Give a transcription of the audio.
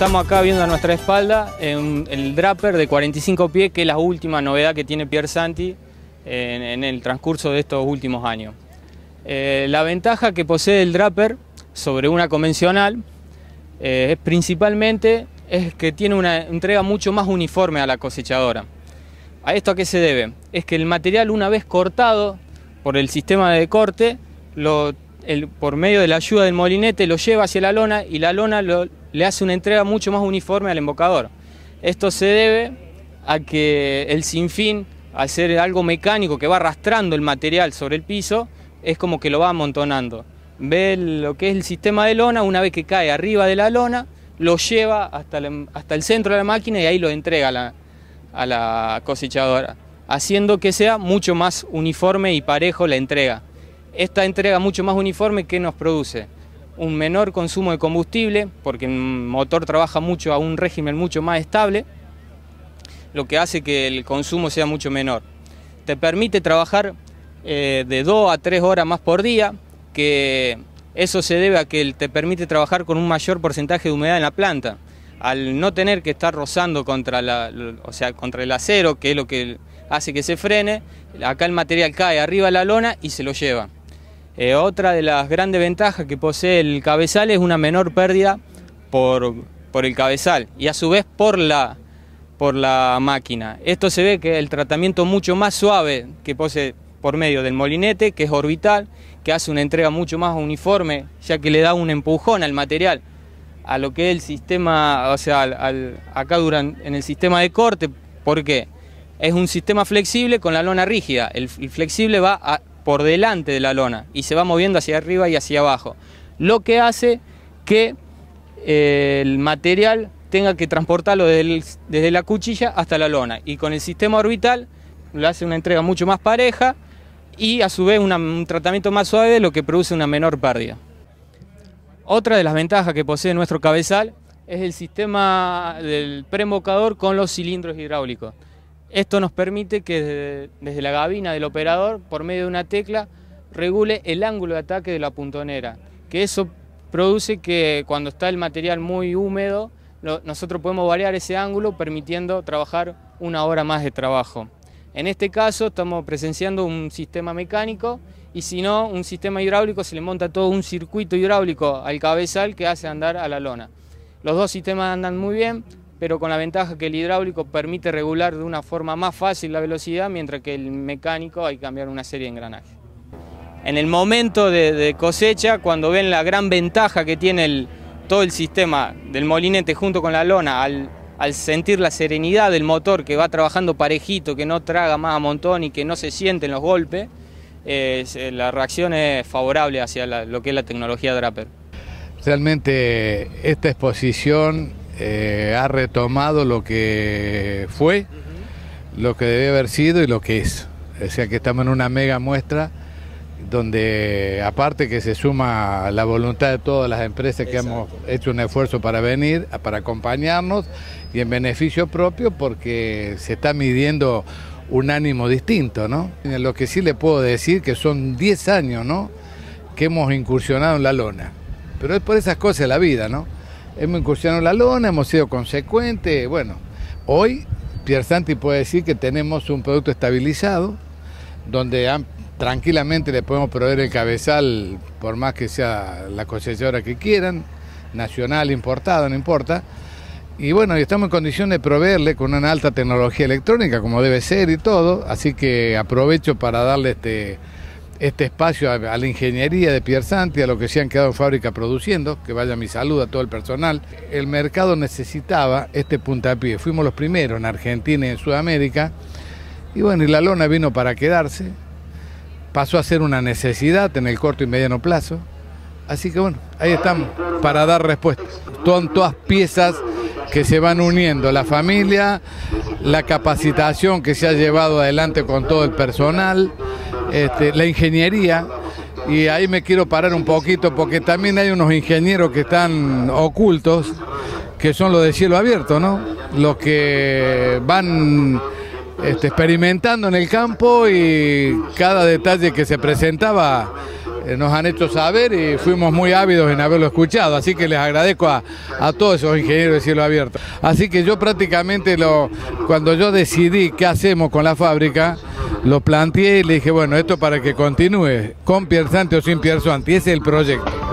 Estamos acá viendo a nuestra espalda el Draper de 45 pies, que es la última novedad que tiene Pier Santi en, el transcurso de estos últimos años. Eh, la ventaja que posee el Draper sobre una convencional eh, es principalmente es que tiene una entrega mucho más uniforme a la cosechadora. ¿A esto a qué se debe? Es que el material una vez cortado por el sistema de corte, por medio de la ayuda del molinete lo lleva hacia la lona y la lona lo, le hace una entrega mucho más uniforme al embocador. Esto se debe a que el sinfín, al ser algo mecánico que va arrastrando el material sobre el piso, es como que lo va amontonando. Ve lo que es el sistema de lona, una vez que cae arriba de la lona, lo lleva hasta, el centro de la máquina y ahí lo entrega a la, a la cosechadora, haciendo que sea mucho más uniforme y parejo la entrega. Esta entrega mucho más uniforme que nos produce un menor consumo de combustible, porque el motor trabaja mucho a un régimen mucho más estable, lo que hace que el consumo sea mucho menor. Te permite trabajar eh, de 2 a 3 horas más por día, que eso se debe a que te permite trabajar con un mayor porcentaje de humedad en la planta. Al no tener que estar rozando contra, la, o sea, contra el acero, que es lo que hace que se frene, acá el material cae arriba de la lona y se lo lleva. Eh, otra de las grandes ventajas que posee el cabezal es una menor pérdida por, el cabezal y a su vez por la, por la máquina. Esto se ve que el tratamiento mucho más suave que posee por medio del molinete, que es orbital, que hace una entrega mucho más uniforme, ya que le da un empujón al material, a lo que es el sistema, o sea, al, acá duran, en el sistema de corte, ¿por qué? Es un sistema flexible con la lona rígida, el flexible va a, por delante de la lona y se va moviendo hacia arriba y hacia abajo, lo que hace que eh, el material tenga que transportarlo desde, la cuchilla hasta la lona y con el sistema orbital le hace una entrega mucho más pareja y a su vez un tratamiento más suave lo que produce una menor pérdida. Otra de las ventajas que posee nuestro cabezal es el sistema del premocador con los cilindros hidráulicos. Esto nos permite que desde, la gabina del operador, por medio de una tecla, regule el ángulo de ataque de la puntonera, que eso produce que cuando está el material muy húmedo, nosotros podemos variar ese ángulo permitiendo trabajar una hora más de trabajo. En este caso estamos presenciando un sistema mecánico y si no, un sistema hidráulico se le monta todo un circuito hidráulico al cabezal que hace andar a la lona. Los dos sistemas andan muy bien, pero con la ventaja que el hidráulico permite regular de una forma más fácil la velocidad, mientras que el mecánico hay que cambiar una serie de engranajes. En el momento de, cosecha, cuando ven la gran ventaja que tiene todo el sistema del molinete junto con la lona, al, sentir la serenidad del motor que va trabajando parejito, que no traga más a montón y que no se sienten los golpes, eh, la reacción es favorable hacia lo que es la tecnología Draper. Realmente esta exposición eh, ha retomado lo que fue, lo que debe haber sido y lo que es. O sea que estamos en una mega muestra donde aparte que se suma la voluntad de todas las empresas que hemos hecho un esfuerzo para venir, para acompañarnos y en beneficio propio porque se está midiendo un ánimo distinto, ¿no? En lo que sí le puedo decir que son 10 años, ¿no? Que hemos incursionado en la lona. Pero es por esas cosas la vida, ¿no? hemos incursionado la lona, hemos sido consecuentes. Bueno, hoy Pierzanti puede decir que tenemos un producto estabilizado, donde tranquilamente le podemos proveer el cabezal, por más que sea la cosechadora que quieran, nacional, importado, no importa. Y bueno, estamos en condición de proveerle con una alta tecnología electrónica, como debe ser y todo, así que aprovecho para darle este este espacio a, la ingeniería de Piersanti, a lo que se han quedado en fábrica produciendo, que vaya mi salud a todo el personal. El mercado necesitaba este puntapié. Fuimos los primeros en Argentina y en Sudamérica. Y bueno, y la lona vino para quedarse. Pasó a ser una necesidad en el corto y mediano plazo. Así que bueno, ahí estamos para dar respuesta. Son todas piezas que se van uniendo, la familia, la capacitación que se ha llevado adelante con todo el personal. Este, la ingeniería y ahí me quiero parar un poquito porque también hay unos ingenieros que están ocultos, que son los de cielo abierto, ¿no? Los que van este, experimentando en el campo y cada detalle que se presentaba eh, nos han hecho saber y fuimos muy ávidos en haberlo escuchado, así que les agradezco a, todos esos ingenieros de cielo abierto. Así que yo prácticamente lo, cuando yo decidí qué hacemos con la fábrica, lo planteé y le dije, bueno, esto para que continúe, con pierzante o sin pierzante, ese es el proyecto.